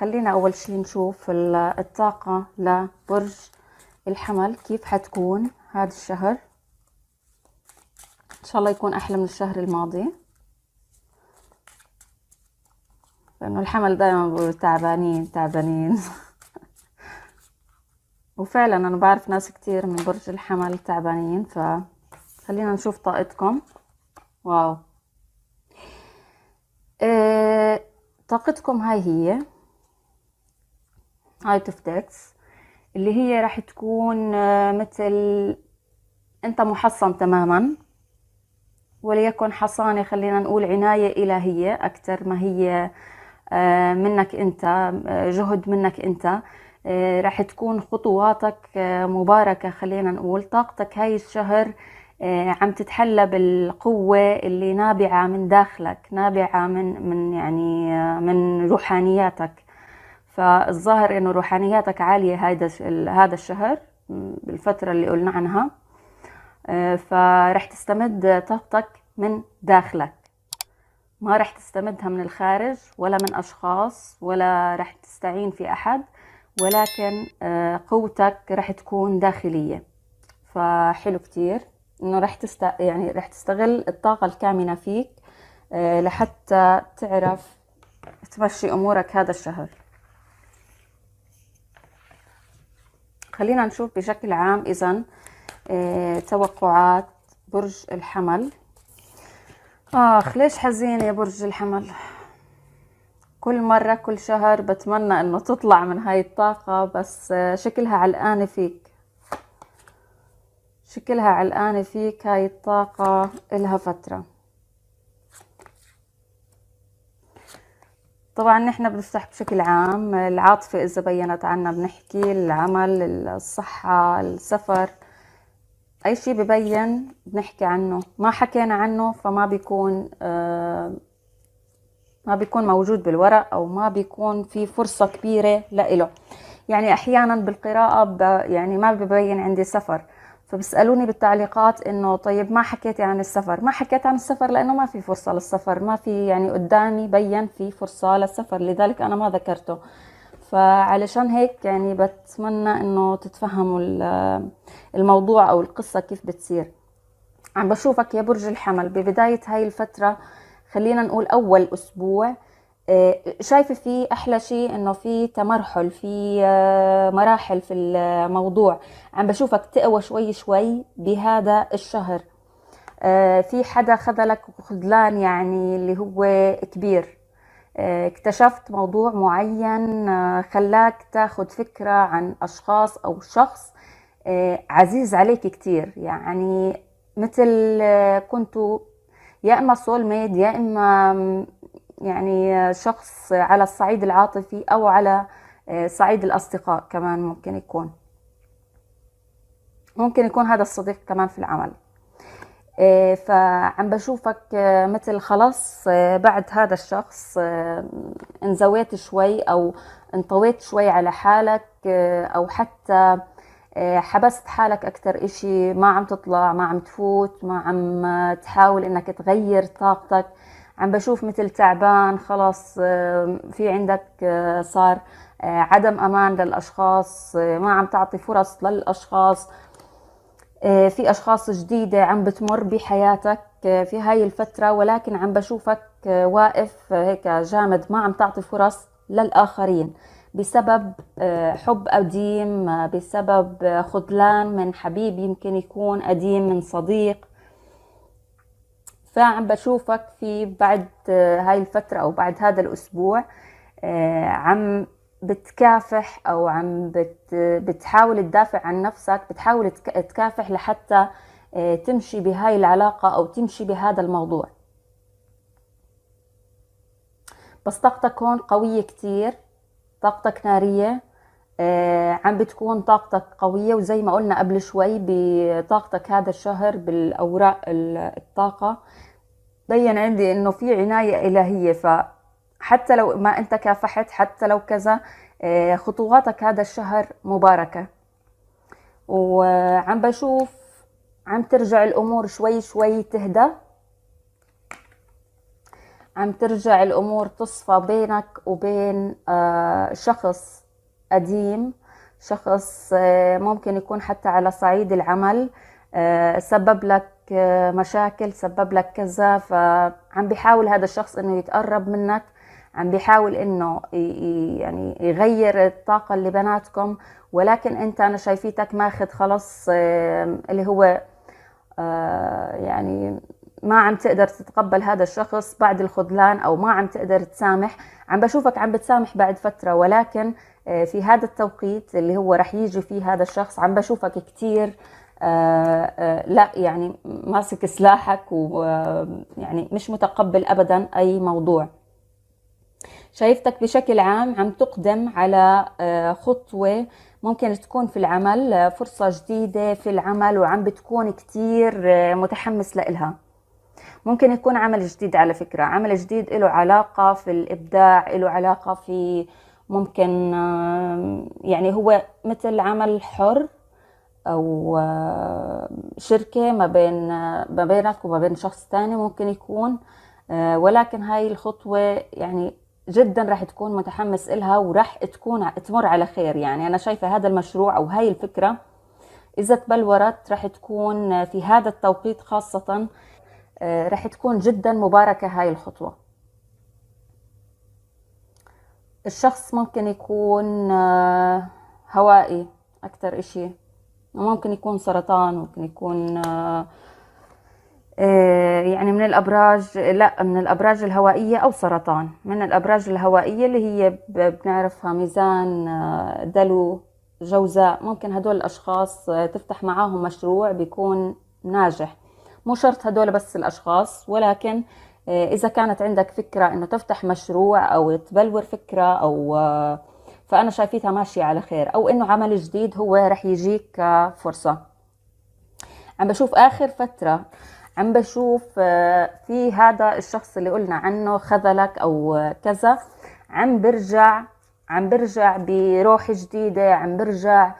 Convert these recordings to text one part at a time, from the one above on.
خلينا اول شي نشوف الطاقة لبرج الحمل كيف حتكون هذا الشهر ان شاء الله يكون احلى من الشهر الماضي لانه الحمل دائما بيقولوا تعبانين تعبانين وفعلا انا بعرف ناس كتير من برج الحمل تعبانين فخلينا نشوف طاقتكم واو إيه طاقتكم هاي هي هايت اوف تكس اللي هي راح تكون آه، مثل انت محصن تماما وليكن حصانة خلينا نقول عناية إلهية أكثر ما هي آه، منك أنت آه، جهد منك أنت راح تكون خطواتك مباركة خلينا نقول طاقتك هاي الشهر عم تتحلى بالقوة اللي نابعة من داخلك نابعة من من يعني من روحانياتك فالظاهر انه روحانياتك عاليه هيدا هذا الشهر بالفتره اللي قلنا عنها آه، فرح تستمد طاقتك من داخلك ما رح تستمدها من الخارج ولا من اشخاص ولا رح تستعين في احد ولكن آه، قوتك رح تكون داخليه فحلو كتير انه رح تست يعني رح تستغل الطاقه الكامنه فيك آه، لحتى تعرف تمشي امورك هذا الشهر خلينا نشوف بشكل عام إذا آه، توقعات برج الحمل آخ ليش حزين يا برج الحمل كل مرة كل شهر بتمنى إنه تطلع من هاي الطاقة بس آه، شكلها علقانة فيك شكلها علقانة فيك هاي الطاقة إلها فترة طبعا نحن بنفتح بشكل عام العاطفة إذا بينت عنا بنحكي العمل الصحة السفر أي شيء ببين بنحكي عنه ما حكينا عنه فما بيكون آه، ما بيكون موجود بالورق أو ما بيكون في فرصة كبيرة لإله يعني أحيانا بالقراءة يعني ما ببين عندي سفر فبسالوني بالتعليقات انه طيب ما حكيتي عن السفر ما حكيت عن السفر لانه ما في فرصه للسفر ما في يعني قدامي بين في فرصه للسفر لذلك انا ما ذكرته فعلشان هيك يعني بتمنى انه تتفهموا الموضوع او القصه كيف بتصير عم بشوفك يا برج الحمل ببدايه هاي الفتره خلينا نقول اول اسبوع آه، شايفه في احلى شيء انه في تمرحل في آه، مراحل في الموضوع عم بشوفك تقوى شوي شوي بهذا الشهر آه، في حدا خذلك خذلان يعني اللي هو كبير اكتشفت موضوع معين خلاك تاخد فكرة عن أشخاص أو شخص عزيز عليك كتير يعني مثل كنتوا يا إما سول ميد يا إما يعني شخص على الصعيد العاطفي أو على آه، صعيد الأصدقاء كمان ممكن يكون ممكن يكون هذا الصديق كمان في العمل آه، فعم بشوفك آه، مثل خلص بعد هذا الشخص انزويت شوي او انطويت شوي على حالك او حتى حبست حالك اكثر اشي ما عم تطلع ما عم تفوت ما عم تحاول انك تغير طاقتك عم بشوف مثل تعبان خلاص آه، في عندك آه، صار آه، عدم امان للاشخاص ما عم تعطي فرص للاشخاص في اشخاص جديده عم بتمر بحياتك في هاي الفتره ولكن عم بشوفك واقف هيك جامد ما عم تعطي فرص للاخرين بسبب حب قديم بسبب خذلان من حبيب يمكن يكون قديم من صديق فعم بشوفك في بعد آه، هاي الفترة أو بعد هذا الأسبوع آه، عم بتكافح أو عم بت بتحاول تدافع عن نفسك بتحاول تكافح لحتى آه، تمشي بهاي العلاقة أو تمشي بهذا الموضوع بس طاقتك هون قوية كتير طاقتك نارية آه، عم بتكون طاقتك قوية وزي ما قلنا قبل شوي بطاقتك هذا الشهر بالأوراق الطاقة بين عندي إنه في عناية إلهية فحتى لو ما أنت كافحت حتى لو كذا آه، خطواتك هذا الشهر مباركة وعم بشوف عم ترجع الأمور شوي شوي تهدى عم ترجع الأمور تصفى بينك وبين آه، شخص قديم شخص آه، ممكن يكون حتى على صعيد العمل آه، سبب لك آه، مشاكل سبب لك كذا فعم بيحاول هذا الشخص انه يتقرب منك عم بيحاول انه يعني يغير الطاقه اللي بيناتكم ولكن انت انا شايفيتك ماخذ خلص اللي هو يعني ما عم تقدر تتقبل هذا الشخص بعد الخذلان او ما عم تقدر تسامح عم بشوفك عم بتسامح بعد فتره ولكن آه، في هذا التوقيت اللي هو رح يجي فيه هذا الشخص عم بشوفك كتير آه، آه، لا يعني ماسك سلاحك ويعني مش متقبل ابدا اي موضوع شايفتك بشكل عام عم تقدم على خطوة ممكن تكون في العمل فرصة جديدة في العمل وعم بتكون كتير متحمس لإلها ممكن يكون عمل جديد على فكرة عمل جديد له علاقة في الإبداع له علاقة في ممكن يعني هو مثل عمل حر او شركه ما بين آه، ما بينك وما بين شخص ثاني ممكن يكون آه، ولكن هاي الخطوه يعني جدا راح تكون متحمس لها وراح تكون تمر على خير يعني أنا شايفة هذا المشروع أو هاي الفكرة إذا تبلورت راح تكون في هذا التوقيت خاصة آه، راح تكون جدا مباركة هاي الخطوة الشخص ممكن يكون آه، هوائي أكتر إشي ممكن يكون سرطان ممكن يكون آه، آه، يعني من الأبراج لا من الأبراج الهوائية أو سرطان من الأبراج الهوائية اللي هي بنعرفها ميزان دلو جوزاء ممكن هدول الأشخاص تفتح معاهم مشروع بيكون ناجح مو شرط هدول بس الأشخاص ولكن آه، إذا كانت عندك فكرة إنه تفتح مشروع أو تبلور فكرة أو آه، فأنا شايفيتها ماشية على خير أو إنه عمل جديد هو رح يجيك آه، فرصة عم بشوف آخر فترة عم بشوف في هذا الشخص اللي قلنا عنه خذلك أو كذا عم برجع عم برجع بروح جديدة عم برجع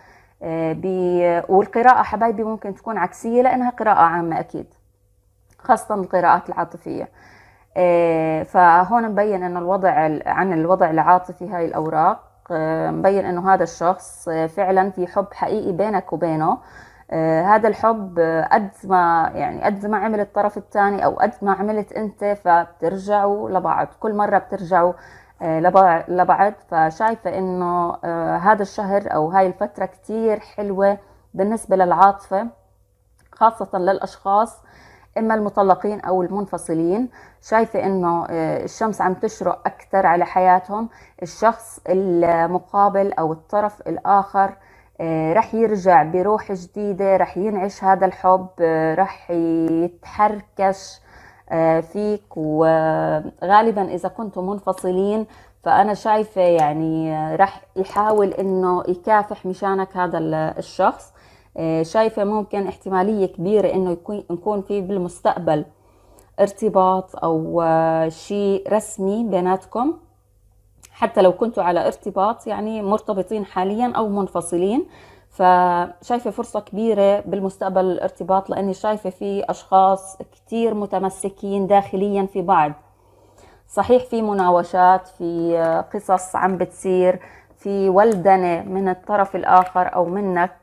ب... والقراءة حبايبي ممكن تكون عكسية لأنها قراءة عامة أكيد خاصة القراءات العاطفية إيه، فهون مبين انه الوضع عن الوضع العاطفي هاي الأوراق إيه، مبين أنه هذا الشخص إيه، فعلا في حب حقيقي بينك وبينه هذا الحب قد ما يعني قد ما عمل الطرف الثاني او قد ما عملت انت فبترجعوا لبعض كل مره بترجعوا لبعض فشايفة انه هذا الشهر او هاي الفترة كتير حلوة بالنسبة للعاطفة خاصة للاشخاص اما المطلقين او المنفصلين شايفه انه آه، الشمس عم تشرق اكثر على حياتهم الشخص المقابل او الطرف الاخر آه، رح يرجع بروح جديده رح ينعش هذا الحب آه، رح يتحركش فيك وغالبا اذا كنتم منفصلين فانا شايفه يعني رح يحاول انه يكافح مشانك هذا الشخص آه، شايفة ممكن احتمالية كبيرة انه يكون نكون في بالمستقبل ارتباط او آه، شيء رسمي بيناتكم حتى لو كنتوا على ارتباط يعني مرتبطين حاليا او منفصلين فشايفة فرصة كبيرة بالمستقبل الارتباط لأني شايفة في أشخاص كتير متمسكين داخليا في بعض صحيح في مناوشات في آه، قصص عم بتصير في ولدنة من الطرف الآخر أو منك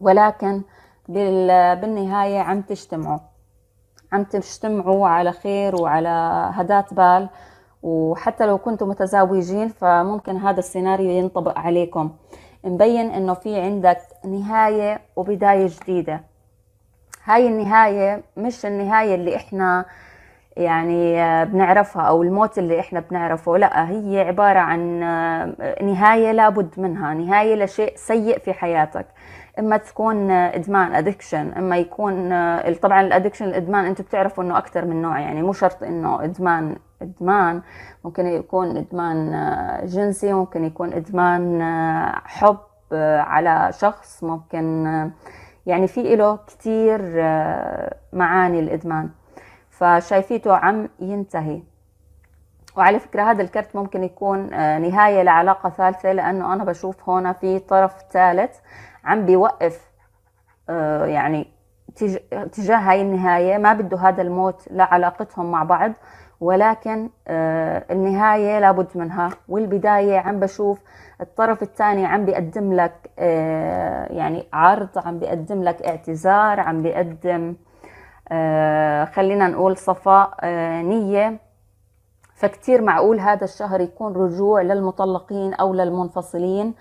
ولكن بالنهاية عم تجتمعوا عم تجتمعوا على خير وعلى هدات بال وحتى لو كنتم متزوجين فممكن هذا السيناريو ينطبق عليكم مبين انه في عندك نهاية وبداية جديدة هاي النهاية مش النهاية اللي احنا يعني بنعرفها او الموت اللي احنا بنعرفه لا هي عبارة عن نهاية لابد منها نهاية لشيء سيء في حياتك اما تكون ادمان ادكشن اما يكون آه، طبعا الادكشن الادمان انتم بتعرفوا انه اكثر من نوع يعني مو شرط انه ادمان ادمان ممكن يكون ادمان آه، جنسي ممكن يكون ادمان آه، حب على شخص ممكن يعني في له كثير معاني الادمان فشايفيته عم ينتهي وعلى فكرة هذا الكرت ممكن يكون آه، نهاية لعلاقة ثالثة لأنه أنا بشوف هنا في طرف ثالث عم بيوقف آه، يعني تجاه هاي النهاية ما بده هذا الموت لعلاقتهم مع بعض ولكن آه، النهاية لابد منها والبداية عم بشوف الطرف الثاني عم بيقدم لك يعني عرض عم بيقدم لك اعتذار عم بيقدم خلينا نقول صفاء نية فكتير معقول هذا الشهر يكون رجوع للمطلقين أو للمنفصلين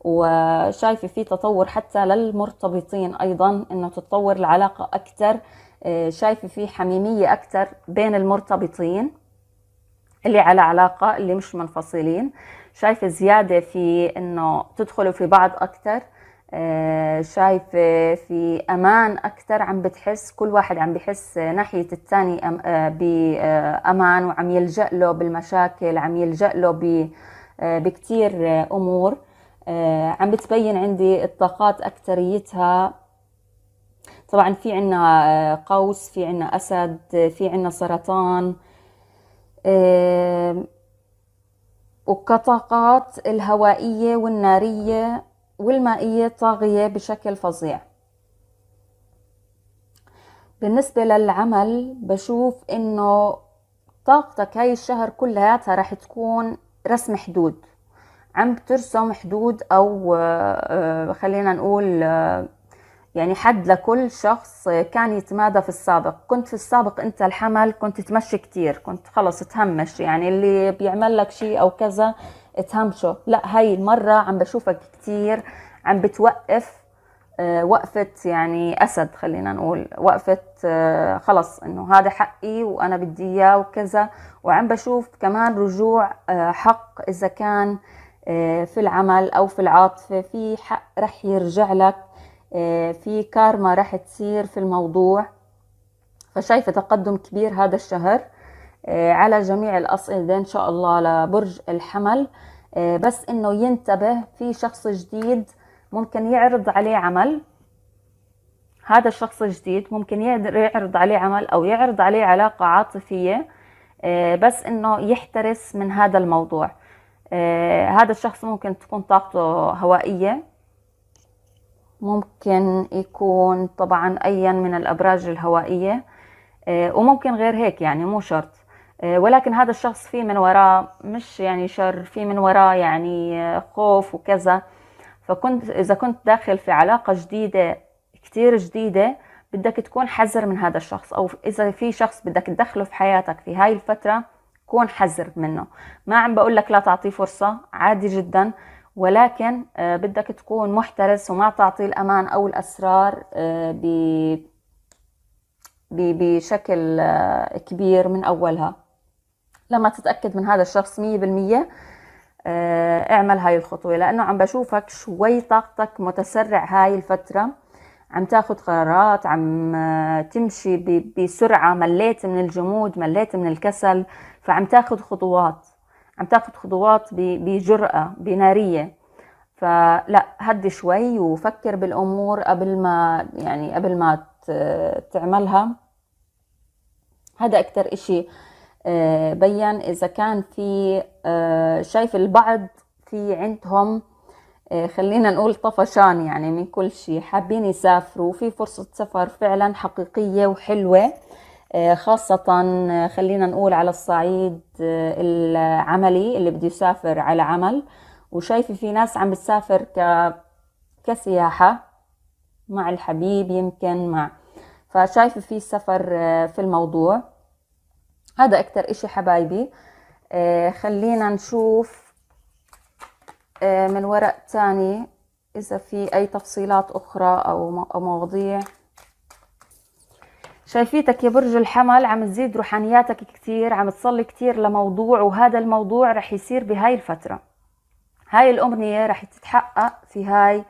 وشايفة في تطور حتى للمرتبطين أيضا أنه تتطور العلاقة أكثر آه، شايفة في حميمية أكثر بين المرتبطين اللي على علاقة اللي مش منفصلين شايفة زيادة في أنه تدخلوا في بعض أكثر آه، شايفة في أمان أكثر عم بتحس كل واحد عم بحس ناحية الثاني آه، بأمان وعم يلجأ له بالمشاكل عم يلجأ له آه، بكتير أمور عم بتبين عندي الطاقات أكتريتها طبعا في عنا قوس في عنا أسد في عنا سرطان وكطاقات الهوائية والنارية والمائية طاغية بشكل فظيع بالنسبة للعمل بشوف انه طاقتك هاي الشهر كلياتها رح تكون رسم حدود عم بترسم حدود او آه، خلينا نقول آه، يعني حد لكل شخص كان يتمادى في السابق كنت في السابق انت الحمل كنت تمشي كتير كنت خلص تهمش يعني اللي بيعمل لك شيء او كذا تهمشه لا هاي المرة عم بشوفك كتير عم بتوقف آه، وقفة يعني أسد خلينا نقول وقفة آه، خلص إنه هذا حقي وأنا بدي إياه وكذا وعم بشوف كمان رجوع آه، حق إذا كان في العمل أو في العاطفة في حق رح يرجع لك في كارما رح تصير في الموضوع فشايفة تقدم كبير هذا الشهر آه، على جميع الأسئلة إن شاء الله لبرج الحمل آه، بس إنه ينتبه في شخص جديد ممكن يعرض عليه عمل هذا الشخص الجديد ممكن يعرض عليه عمل أو يعرض عليه علاقة عاطفية آه، بس إنه يحترس من هذا الموضوع هذا الشخص ممكن تكون طاقته هوائية ممكن يكون طبعا أيا من الأبراج الهوائية وممكن غير هيك يعني مو شرط آه، ولكن هذا الشخص في من وراه مش يعني شر في من وراه يعني آه، خوف وكذا فكنت إذا كنت داخل في علاقة جديدة كتير جديدة بدك تكون حذر من هذا الشخص أو إذا في شخص بدك تدخله في حياتك في هاي الفترة كون حذر منه ما عم بقول لك لا تعطيه فرصة عادي جدا ولكن آه، بدك تكون محترس وما تعطيه الأمان أو الأسرار بشكل كبير من أولها لما تتاكد من هذا الشخص 100% آه، اعمل هاي الخطوه لانه عم بشوفك شوي طاقتك متسرع هاي الفتره عم تاخذ قرارات عم آه، تمشي بسرعه مليت من الجمود مليت من الكسل فعم تاخذ خطوات عم تاخذ خطوات بجرأة بنارية فلا هدي شوي وفكر بالأمور قبل ما يعني قبل ما تعملها هذا أكتر إشي آه، بين اذا كان في آه، شايف البعض في عندهم آه، خلينا نقول طفشان يعني من كل شيء حابين يسافروا في فرصة سفر فعلا حقيقية وحلوة خاصة خلينا نقول على الصعيد العملي اللي بده يسافر على عمل وشايفة في ناس عم بتسافر ك... كسياحة مع الحبيب يمكن مع فشايفة في سفر في الموضوع هذا اكتر اشي حبايبي آه خلينا نشوف آه من ورق تاني اذا في اي تفصيلات اخرى او مواضيع شايفيتك يا برج الحمل عم تزيد روحانياتك كتير عم تصلي كتير لموضوع وهذا الموضوع رح يصير بهاي الفترة هاي الأمنية رح تتحقق في هاي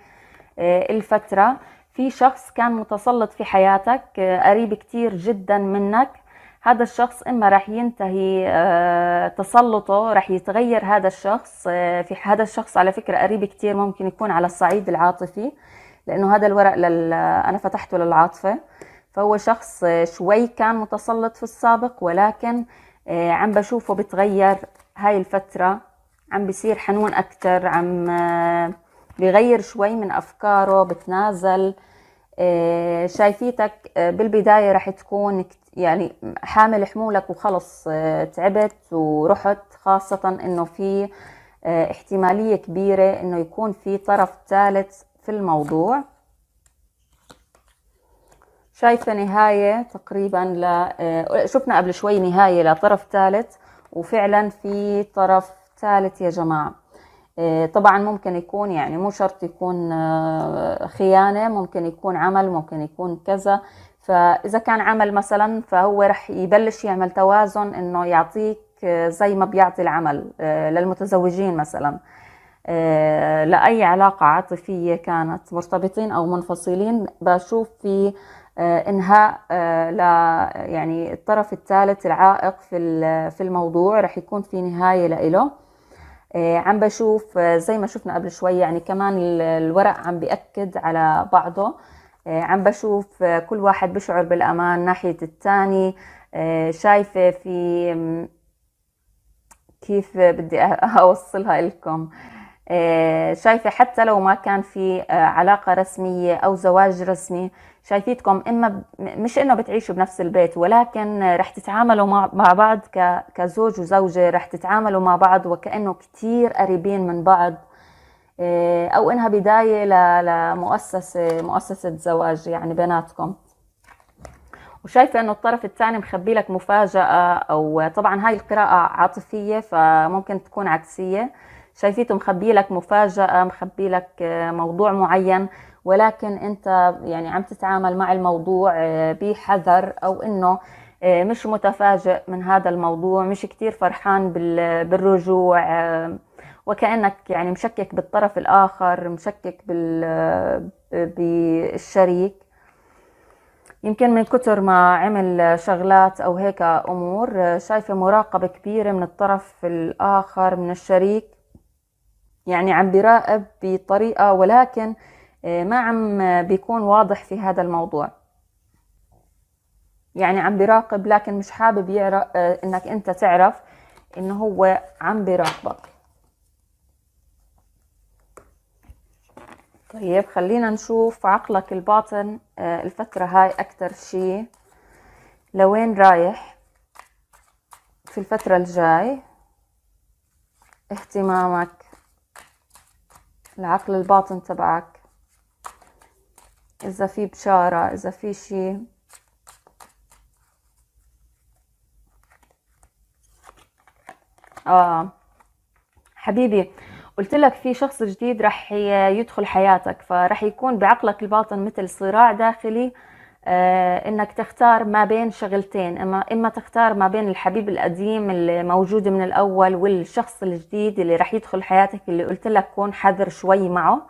آه، الفترة في شخص كان متسلط في حياتك آه، قريب كتير جدا منك هذا الشخص اما راح ينتهي آه، تسلطه راح يتغير هذا الشخص آه، في هذا الشخص على فكره قريب كثير ممكن يكون على الصعيد العاطفي لانه هذا الورق لل... انا فتحته للعاطفه فهو شخص آه، شوي كان متسلط في السابق ولكن عم بشوفه بتغير هاي الفتره عم بصير حنون اكثر عم بغير شوي من افكاره بتنازل آه، شايفيتك آه، بالبداية رح تكون يعني حامل حمولك وخلص آه، تعبت ورحت خاصة انه في احتمالية كبيرة انه يكون في طرف ثالث في الموضوع شايفة نهاية تقريبا ل... شفنا قبل شوي نهاية لطرف ثالث وفعلا في طرف ثالث يا جماعة آه، طبعا ممكن يكون يعني مو شرط يكون آه، خيانة ممكن يكون عمل ممكن يكون كذا فإذا كان عمل مثلا فهو رح يبلش يعمل توازن إنه يعطيك آه، زي ما بيعطي العمل للمتزوجين مثلا لأي علاقة عاطفية كانت مرتبطين أو منفصلين بشوف في انهاء ل يعني الطرف الثالث العائق في في الموضوع رح يكون في نهايه لإله آه، عم بشوف آه، زي ما شفنا قبل شوي يعني كمان الورق عم بيأكد على بعضه آه، عم بشوف كل واحد بشعر بالأمان ناحية الثاني شايفة في كيف بدي أوصلها لكم شايفة حتى لو ما كان في علاقة رسمية أو زواج رسمي شايفيتكم اما مش انه بتعيشوا بنفس البيت ولكن رح تتعاملوا مع بعض كزوج وزوجه رح تتعاملوا مع بعض وكانه كتير قريبين من بعض آه، او انها بدايه لمؤسسه مؤسسه زواج يعني بيناتكم وشايفه انه الطرف الثاني مخبي لك مفاجاه او طبعا هاي القراءه عاطفيه فممكن تكون عكسيه شايفيته مخبي لك مفاجاه مخبي لك آه، موضوع معين ولكن انت يعني عم تتعامل مع الموضوع آه، بحذر او انه آه، مش متفاجئ من هذا الموضوع مش كتير فرحان بالرجوع آه، وكأنك يعني مشكك بالطرف الآخر مشكك بالشريك يمكن من كتر ما عمل شغلات أو هيك أمور شايفة مراقبة كبيرة من الطرف الآخر من الشريك يعني عم براقب بطريقة ولكن آه، ما عم بيكون واضح في هذا الموضوع يعني عم بيراقب لكن مش حابب يعرف آه، انك انت تعرف انه هو عم بيراقبك طيب خلينا نشوف عقلك الباطن آه، الفترة هاي أكتر شي لوين رايح في الفترة الجاي اهتمامك العقل الباطن تبعك اذا في بشارة اذا في شي اه حبيبي قلت لك في شخص جديد رح يدخل حياتك فرح يكون بعقلك الباطن مثل صراع داخلي آه انك تختار ما بين شغلتين اما اما تختار ما بين الحبيب القديم الموجود من الاول والشخص الجديد اللي رح يدخل حياتك اللي قلت لك كون حذر شوي معه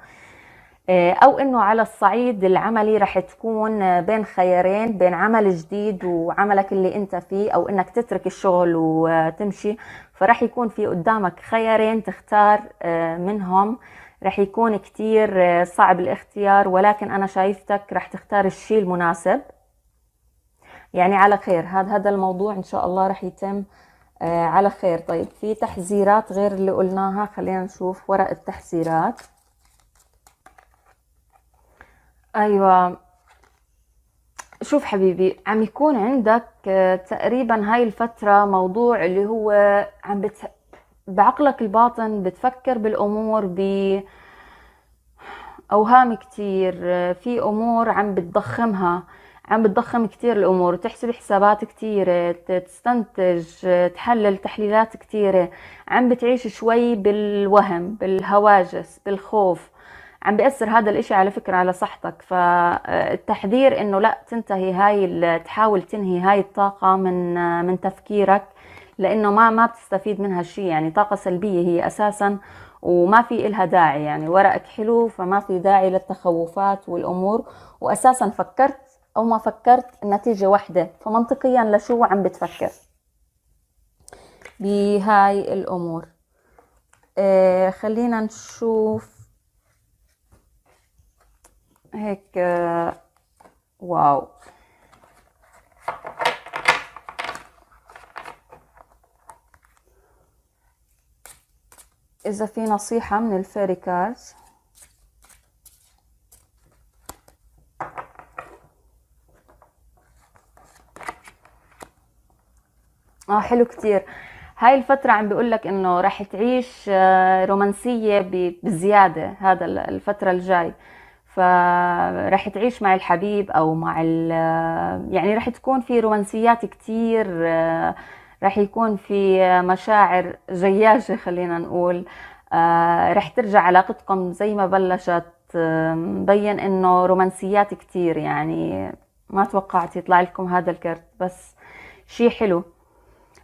آه، او انه على الصعيد العملي رح تكون آه، بين خيارين بين عمل جديد وعملك اللي انت فيه او انك تترك الشغل وتمشي فرح يكون في قدامك خيارين تختار آه، منهم رح يكون كتير صعب الاختيار ولكن انا شايفتك رح تختار الشيء المناسب يعني على خير هذا هذا الموضوع ان شاء الله رح يتم على خير طيب في تحذيرات غير اللي قلناها خلينا نشوف ورق التحذيرات ايوه شوف حبيبي عم يكون عندك آه، تقريبا هاي الفترة موضوع اللي هو عم بت... بعقلك الباطن بتفكر بالأمور ب أوهام كتير آه، في أمور عم بتضخمها عم بتضخم كتير الأمور تحسب حسابات كتيرة تستنتج آه، تحلل تحليلات كتيرة عم بتعيش شوي بالوهم بالهواجس بالخوف عم بيأثر هذا الإشي على فكرة على صحتك فالتحذير إنه لا تنتهي هاي تحاول تنهي هاي الطاقة من من تفكيرك لأنه ما ما بتستفيد منها شيء يعني طاقة سلبية هي أساسا وما في إلها داعي يعني ورقك حلو فما في داعي للتخوفات والأمور وأساسا فكرت أو ما فكرت النتيجة واحدة فمنطقيا لشو عم بتفكر بهاي الأمور آه خلينا نشوف هيك آه، واو إذا في نصيحة من الفيري كارز اه حلو كتير هاي الفترة عم بيقول لك انه رح تعيش آه، رومانسية بزيادة هذا الفترة الجاي فراح تعيش مع الحبيب او مع يعني راح تكون في رومانسيات كتير راح يكون في مشاعر جياشة خلينا نقول راح ترجع علاقتكم زي ما بلشت مبين انه رومانسيات كتير يعني ما توقعت يطلع لكم هذا الكرت بس شيء حلو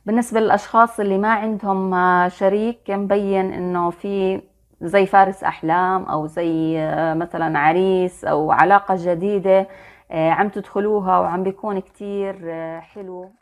بالنسبة للأشخاص اللي ما عندهم شريك مبين إنه في زي فارس أحلام أو زي آه، مثلا عريس أو علاقة جديدة آه، عم تدخلوها وعم بيكون كتير آه، حلو